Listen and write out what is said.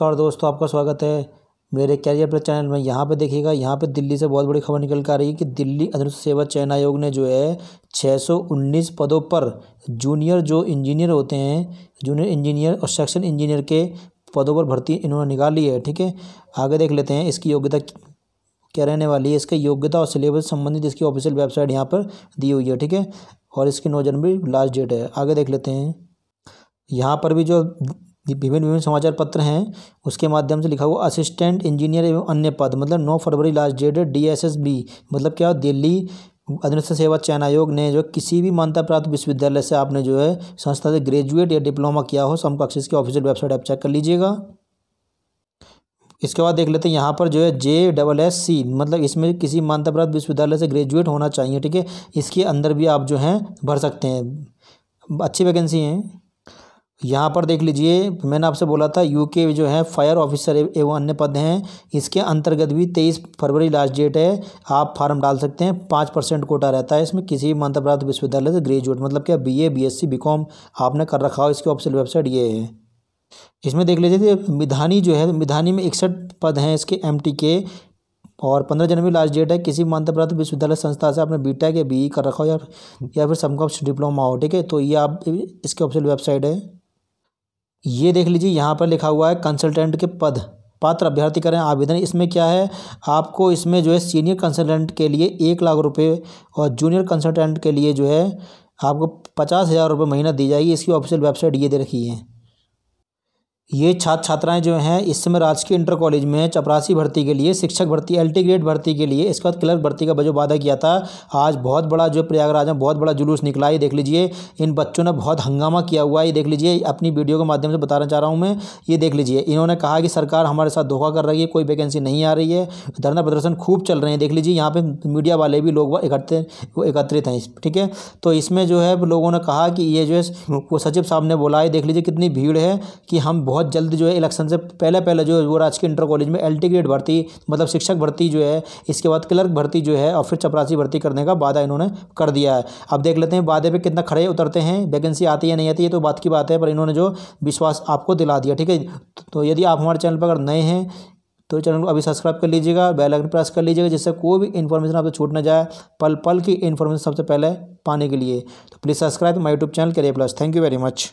नमस्कार दोस्तों आपका स्वागत है मेरे कैरियर प्लस चैनल में यहाँ पे देखिएगा यहाँ पे दिल्ली से बहुत बड़ी खबर निकल कर आ रही है कि दिल्ली अनुसूचित सेवा चयन आयोग ने जो है 619 पदों पर जूनियर जो इंजीनियर होते हैं जूनियर इंजीनियर और सेक्शन इंजीनियर के पदों पर भर्ती इन्होंने निकाली है ठीक है आगे देख लेते हैं इसकी योग्यता क्या रहने वाली है इसकी योग्यता और सिलेबस संबंधित इसकी ऑफिशियल वेबसाइट यहाँ पर दी हुई है ठीक है और इसकी नौ जनवरी लास्ट डेट है आगे देख लेते हैं यहाँ पर भी जो विभिन्न विभिन्न समाचार पत्र हैं उसके माध्यम से लिखा हुआ असिस्टेंट इंजीनियर एवं अन्य पद मतलब नौ फरवरी लास्ट डेट है डी एस एस बी मतलब क्या दिल्ली अधिनस्थ सेवा चयन आयोग ने जो किसी भी मान्यता प्राप्त विश्वविद्यालय से आपने जो है संस्था से ग्रेजुएट या डिप्लोमा किया हो समकक्ष की ऑफिशियल वेबसाइट आप चेक कर लीजिएगा इसके बाद देख लेते हैं यहाँ पर जो है जे डबल एस सी मतलब इसमें किसी मान्यता प्राप्त विश्वविद्यालय से ग्रेजुएट होना चाहिए ठीक है इसके अंदर भी आप जो हैं भर सकते हैं अच्छी वैकेंसी हैं यहाँ पर देख लीजिए मैंने आपसे बोला था यू के जो है फायर ऑफिसर एवं अन्य पद हैं इसके अंतर्गत भी तेईस फरवरी लास्ट डेट है आप फार्म डाल सकते हैं पाँच परसेंट कोटा रहता है इसमें किसी भी मान्यता प्राप्त विश्वविद्यालय से ग्रेजुएट मतलब क्या B A B S C B com आपने कर रखा हो इसकी ऑफिशियल वेबसाइट ये है इसमें देख लीजिए मिधानी जो है मिधानी में इकसठ पद हैं इसके एम टी के और पंद्रह जनवरी लास्ट डेट है किसी मान्यता प्राप्त विश्वविद्यालय संस्था से आपने बी टेक या बी e कर रखा हो या फिर समकक्ष डिप्लोमा हो ठीक है तो ये आप इसके ऑफिशियल वेबसाइट है ये देख लीजिए यहाँ पर लिखा हुआ है कंसल्टेंट के पद पात्र अभ्यर्थी करें आवेदन इसमें क्या है आपको इसमें जो है सीनियर कंसल्टेंट के लिए एक लाख रुपये और जूनियर कंसल्टेंट के लिए जो है आपको पचास हज़ार रुपये महीना दी जाएगी इसकी ऑफिशियल वेबसाइट ये दे रखी है ये छात्र छात्राएं जो हैं इस समय राजकीय इंटर कॉलेज में चपरासी भर्ती के लिए शिक्षक भर्ती एल ग्रेड भर्ती के लिए इसके बाद क्लर्क भर्ती का जो वादा किया था आज बहुत बड़ा जो प्रयागराज में बहुत बड़ा जुलूस निकला है देख लीजिए इन बच्चों ने बहुत हंगामा किया हुआ है ये देख लीजिए अपनी वीडियो के माध्यम से बताना चाह रहा हूँ मैं ये देख लीजिए इन्होंने कहा कि सरकार हमारे साथ धोखा कर रही है कोई वैकेंसी नहीं आ रही है धरना प्रदर्शन खूब चल रहे हैं देख लीजिए यहाँ पर मीडिया वाले भी लोग इकट्ठे एकत्रित हैं ठीक है तो इसमें जो है लोगों ने कहा कि ये जो है वो सचिव साहब ने बोला है देख लीजिए कितनी भीड़ है कि हम बहुत बहुत जल्द जो है इलेक्शन से पहले पहले जो वो राजकीय इंटर कॉलेज में एल ग्रेड भर्ती मतलब शिक्षक भर्ती जो है इसके बाद क्लर्क भर्ती जो है और फिर चपरासी भर्ती करने का वादा इन्होंने कर दिया है अब देख लेते हैं वादे पर कितना खड़े उतरते हैं वैकेंसी आती है नहीं आती है तो बात की बात है पर इन्होंने जो विश्वास आपको दिला दिया ठीक है तो यदि आप हमारे चैनल पर अगर नए हैं तो चैनल को अभी सब्सक्राइब कर लीजिएगा बेल आइकन प्रेस कर लीजिएगा जिससे कोई भी इन्फॉर्मेशन आपसे छूट ना जाए पल पल की इन्फॉर्मेशन सबसे पहले पाने के लिए तो please subscribe my YouTube channel करिए plus thank you very much